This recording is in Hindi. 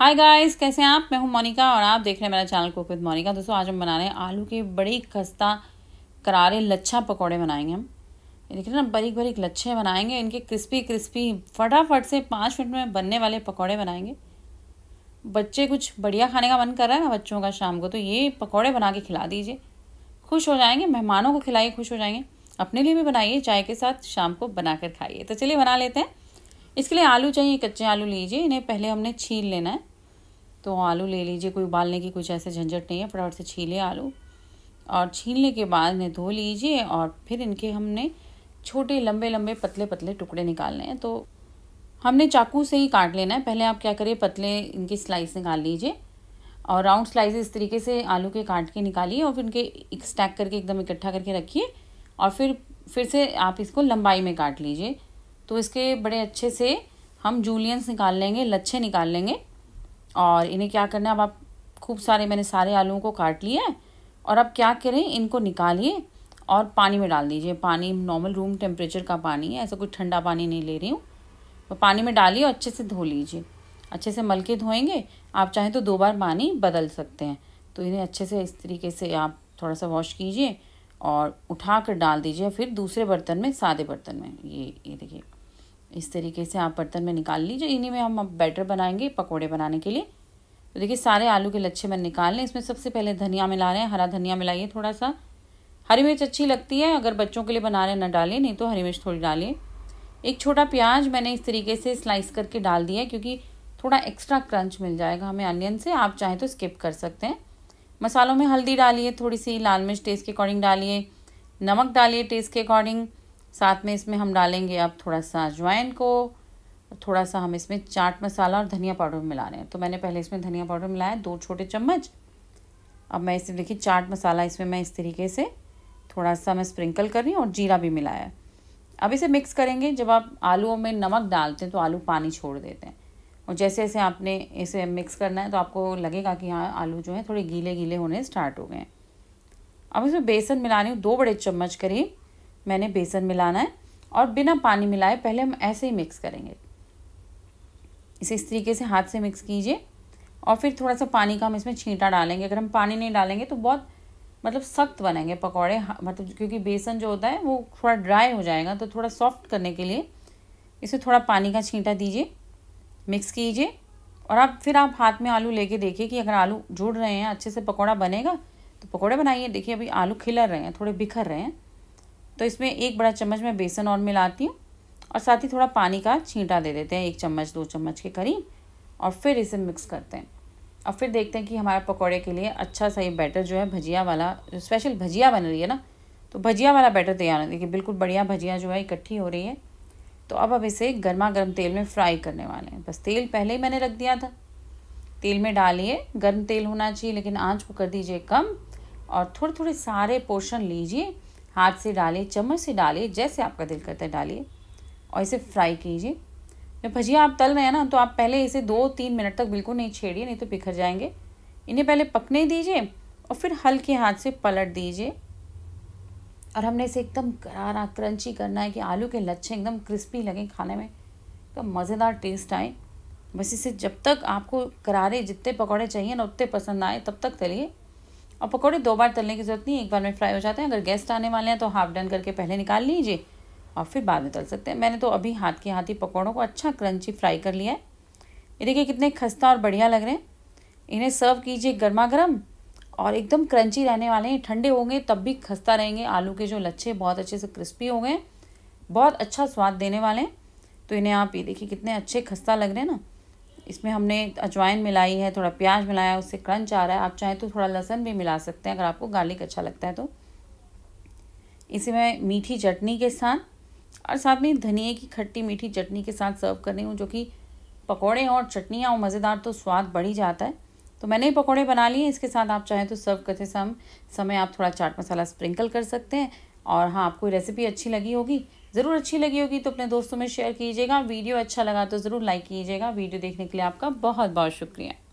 हाय गाइस कैसे हैं आप मैं हूं मोनिका और आप देख रहे हैं मेरा चैनल कुक विद मोनिका दोस्तों आज हम बना रहे हैं आलू के बड़े खस्ता करारे लच्छा पकौड़े बनाएंगे हम रहे ना बारीक बारीक लच्छे बनाएंगे इनके क्रिस्पी क्रिस्पी फटाफट से पाँच मिनट में बनने वाले पकौड़े बनाएंगे बच्चे कुछ बढ़िया खाने का मन कर रहा है ना बच्चों का शाम को तो ये पकौड़े बना के खिला दीजिए खुश हो जाएंगे मेहमानों को खिलाइए खुश हो जाएंगे अपने लिए भी बनाइए चाय के साथ शाम को बना कर खाइए तो चलिए बना लेते हैं इसके लिए आलू चाहिए कच्चे आलू लीजिए इन्हें पहले हमने छील लेना है तो आलू ले लीजिए कोई उबालने की कुछ ऐसे झंझट नहीं है फटाफट से छीले आलू और छीलने के बाद इन्हें धो लीजिए और फिर इनके हमने छोटे लंबे लंबे पतले पतले टुकड़े निकालने हैं तो हमने चाकू से ही काट लेना है पहले आप क्या करिए पतले इनकी स्लाइस निकाल लीजिए और राउंड स्लाइसेस इस तरीके से आलू के काट के निकालिए और फिर इनके एक स्टैक करके एकदम इकट्ठा करके रखिए और फिर फिर से आप इसको लंबाई में काट लीजिए तो इसके बड़े अच्छे से हम जूलियंस निकाल लेंगे लच्छे निकाल लेंगे और इन्हें क्या करना है अब आप खूब सारे मैंने सारे आलूओं को काट लिया है और अब क्या करें इनको निकालिए और पानी में डाल दीजिए पानी नॉर्मल रूम टेम्परेचर का पानी है ऐसा कोई ठंडा पानी नहीं ले रही हूँ तो पानी में डालिए और अच्छे से धो लीजिए अच्छे से मल के धोएंगे आप चाहें तो दो बार पानी बदल सकते हैं तो इन्हें अच्छे से इस तरीके से आप थोड़ा सा वॉश कीजिए और उठा कर डाल दीजिए फिर दूसरे बर्तन में सादे बर्तन में ये ये देखिए इस तरीके से आप बर्तन में निकाल लीजिए इन्हीं में हम अब बैटर बनाएंगे पकौड़े बनाने के लिए तो देखिए सारे आलू के लच्छे मैंने निकाल लें इसमें सबसे पहले धनिया मिला रहे हैं हरा धनिया मिलाइए थोड़ा सा हरी मिर्च अच्छी लगती है अगर बच्चों के लिए बना रहे हैं ना डालें नहीं तो हरी मिर्च थोड़ी डालिए एक छोटा प्याज मैंने इस तरीके से स्लाइस करके डाल दिया है क्योंकि थोड़ा एक्स्ट्रा क्रंच मिल जाएगा हमें अनियन से आप चाहें तो स्किप कर सकते हैं मसालों में हल्दी डालिए थोड़ी सी लाल मिर्च टेस्ट के अकॉर्डिंग डालिए नमक डालिए टेस्ट के अकॉर्डिंग साथ में इसमें हम डालेंगे अब थोड़ा सा अजवाइन को थोड़ा सा हम इसमें चाट मसाला और धनिया पाउडर मिला रहे हैं तो मैंने पहले इसमें धनिया पाउडर मिलाया दो छोटे चम्मच अब मैं इसे देखिए चाट मसाला इसमें मैं इस तरीके से थोड़ा सा मैं स्प्रिंकल कर रही हूँ और जीरा भी मिलाया अब इसे मिक्स करेंगे जब आप आलूओं में नमक डालते हैं तो आलू पानी छोड़ देते हैं और जैसे जैसे आपने इसे मिक्स करना है तो आपको लगेगा कि हाँ आलू जो है थोड़े गीले गीले होने स्टार्ट हो गए अब इसमें बेसन मिला रही हूँ दो बड़े चम्मच करीब मैंने बेसन मिलाना है और बिना पानी मिलाए पहले हम ऐसे ही मिक्स करेंगे इसे इस तरीके से हाथ से मिक्स कीजिए और फिर थोड़ा सा पानी का हम इसमें छींटा डालेंगे अगर हम पानी नहीं डालेंगे तो बहुत मतलब सख्त बनेंगे पकौड़े हाँ, मतलब क्योंकि बेसन जो होता है वो थोड़ा ड्राई हो जाएगा तो थोड़ा सॉफ्ट करने के लिए इसे थोड़ा पानी का छींटा दीजिए मिक्स कीजिए और आप फिर आप हाथ में आलू लेके देखिए कि अगर आलू जुड़ रहे हैं अच्छे से पकौड़ा बनेगा तो पकौड़े बनाइए देखिए अभी आलू खिलर रहे हैं थोड़े बिखर रहे हैं तो इसमें एक बड़ा चम्मच मैं बेसन और मिलाती हूँ और साथ ही थोड़ा पानी का छींटा दे देते हैं एक चम्मच दो चम्मच के करीब और फिर इसे मिक्स करते हैं और फिर देखते हैं कि हमारे पकौड़े के लिए अच्छा सा ये बैटर जो है भजिया वाला जो स्पेशल भजिया बन रही है ना तो भजिया वाला बैटर तैयार है देखिए बिल्कुल बढ़िया भजिया जो है इकट्ठी हो रही है तो अब अब इसे गर्मा गर्म तेल में फ्राई करने वाले हैं बस तेल पहले ही मैंने रख दिया था तेल में डालिए गर्म तेल होना चाहिए लेकिन आंच को कर दीजिए कम और थोड़े थोड़े सारे पोर्शन लीजिए हाथ से डालिए चम्मच से डालिए जैसे आपका दिल करता है डालिए और इसे फ्राई कीजिए जब भजिया आप तल रहे हैं ना तो आप पहले इसे दो तीन मिनट तक बिल्कुल नहीं छेड़िए नहीं तो बिखर जाएंगे इन्हें पहले पकने दीजिए और फिर हल्के हाथ से पलट दीजिए और हमने इसे एकदम करारा क्रंची करना है कि आलू के लच्छे एकदम क्रिस्पी लगें खाने में एकदम तो मज़ेदार टेस्ट आए बस इसे जब तक आपको करारे जितने पकौड़े चाहिए ना उतने पसंद आए तब तक तलिए और पकौड़े दो बार तलने की ज़रूरत नहीं एक बार में फ्राई हो जाते हैं अगर गेस्ट आने वाले हैं तो हाफ डन करके पहले निकाल लीजिए और फिर बाद में तल सकते हैं मैंने तो अभी हाथ के हाथ ही पकौड़ों को अच्छा क्रंची फ्राई कर लिया है ये देखिए कितने खस्ता और बढ़िया लग रहे हैं इन्हें सर्व कीजिए गर्मा गर्म और एकदम क्रंची रहने वाले हैं ठंडे होंगे तब भी खस्ता रहेंगे आलू के जो लच्छे बहुत अच्छे से क्रिस्पी हो गए बहुत अच्छा स्वाद देने वाले हैं तो इन्हें आप ये देखिए कितने अच्छे खस्ता लग रहे हैं ना इसमें हमने अजवाइन मिलाई है थोड़ा प्याज मिलाया है उससे क्रंच आ रहा है आप चाहें तो थोड़ा लहसन भी मिला सकते हैं अगर आपको गार्लिक अच्छा लगता है तो इसे मैं मीठी चटनी के साथ और साथ में धनिए की खट्टी मीठी चटनी के साथ सर्व कर रही हूँ जो कि पकौड़े और चटनियाँ और मज़ेदार तो स्वाद बढ़ ही जाता है तो मैंने पकौड़े बना लिए इसके साथ आप चाहें तो सर्व करते समय आप थोड़ा चाट मसाला स्प्रिंकल कर सकते हैं और हाँ आपको रेसिपी अच्छी लगी होगी ज़रूर अच्छी लगी होगी तो अपने दोस्तों में शेयर कीजिएगा वीडियो अच्छा लगा तो ज़रूर लाइक कीजिएगा वीडियो देखने के लिए आपका बहुत बहुत शुक्रिया